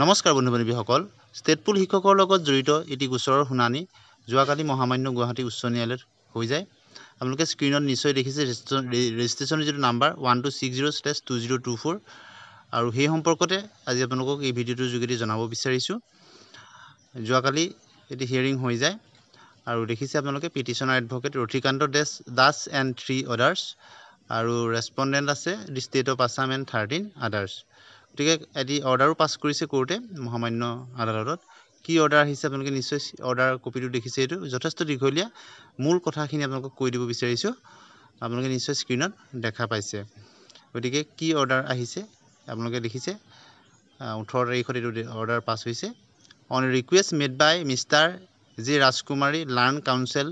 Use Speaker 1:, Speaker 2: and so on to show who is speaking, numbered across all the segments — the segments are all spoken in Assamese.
Speaker 1: নমস্কাৰ বন্ধু বান্ধৱীসকল ষ্টেটপুল শিক্ষকৰ লগত জড়িত এটি গোচৰৰ শুনানি যোৱাকালি মহামান্য গুৱাহাটী উচ্চ ন্যায়ালয়ত হৈ যায় আপোনালোকে স্ক্ৰীণত নিশ্চয় দেখিছে ৰেজিষ্ট্ৰেশ্যনৰ যিটো number one two six zero' slash two zero' two four আৰু সেই সম্পৰ্কতে আজি আপোনালোকক এই ভিডিঅ'টোৰ যোগেদি জনাব বিচাৰিছোঁ যোৱাকালি এটি হিয়াৰিং হৈ যায় আৰু দেখিছে আপোনালোকে পিটিশ্যনৰ এডভকেট ৰথিকান্ত দেচ দাস এণ্ড থ্ৰী অডাৰ্ছ আৰু ৰেচপণ্ডেণ্ট আছে the state of Assam and thirteen others গতিকে এটি অৰ্ডাৰো পাছ কৰিছে কৰোঁতে মহামান্য আদালতত কি অৰ্ডাৰ আহিছে আপোনালোকে নিশ্চয় অৰ্ডাৰ কপিটো দেখিছে এইটো যথেষ্ট দীঘলীয়া মূল কথাখিনি আপোনালোকক কৈ দিব বিচাৰিছোঁ আপোনালোকে নিশ্চয় স্ক্ৰীণত দেখা পাইছে গতিকে কি অৰ্ডাৰ আহিছে আপোনালোকে দেখিছে ওঠৰ তাৰিখত এইটো অৰ্ডাৰ পাছ হৈছে on request made by mister G Rajkumari learned counsel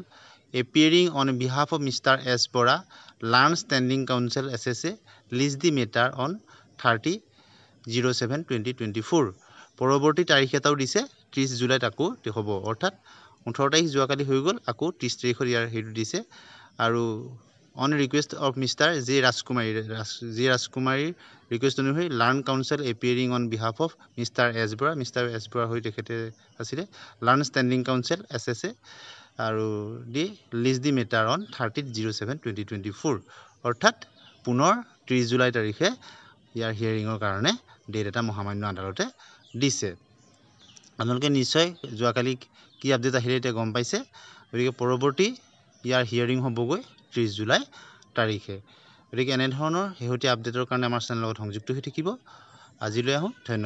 Speaker 1: appearing on behalf of mister S Bora learned standing counsel S S A list the matter on thirty zero' seven twenty twenty four পৰৱৰ্তী তাৰিখ এটাও দিছে ত্ৰিছ জুলাইত আকৌ হ'ব অৰ্থাৎ ওঠৰ তাৰিখ যোৱাকালি হৈ গ'ল আকৌ ত্ৰিছ তাৰিখত ইয়াৰ হেৰিটো দিছে আৰু on request of mister J Rajkumari J ৰাজকুমাৰীৰ ৰিকুৱেষ্ট অনুসৰি learned counsel appearing on behalf of mister S Bora mister S Bora হৈ তেখেতে আছিলে learned standing counsel S S A আৰু the list the matter on thirty zero' seven twenty twenty four অৰ্থাৎ পুনৰ ত্ৰিছ জুলাই তাৰিখে ইয়াৰ হিয়াৰিঙৰ কাৰণে ডেট এটা মহামান্য আদালতে দিছে আপোনালোকে নিশ্চয় যোৱাকালি কি আপডেট আহিলে এতিয়া গম পাইছে গতিকে পৰৱৰ্তী ইয়াৰ হিয়াৰিং হ'বগৈ ত্ৰিছ জুলাই তাৰিখে গতিকে এনেধৰণৰ শেহতীয়া আপডেটৰ কাৰণে আমাৰ চেনেলৰ লগত সংযুক্ত হৈ থাকিব আজিলৈ আহোঁ ধন্যবাদ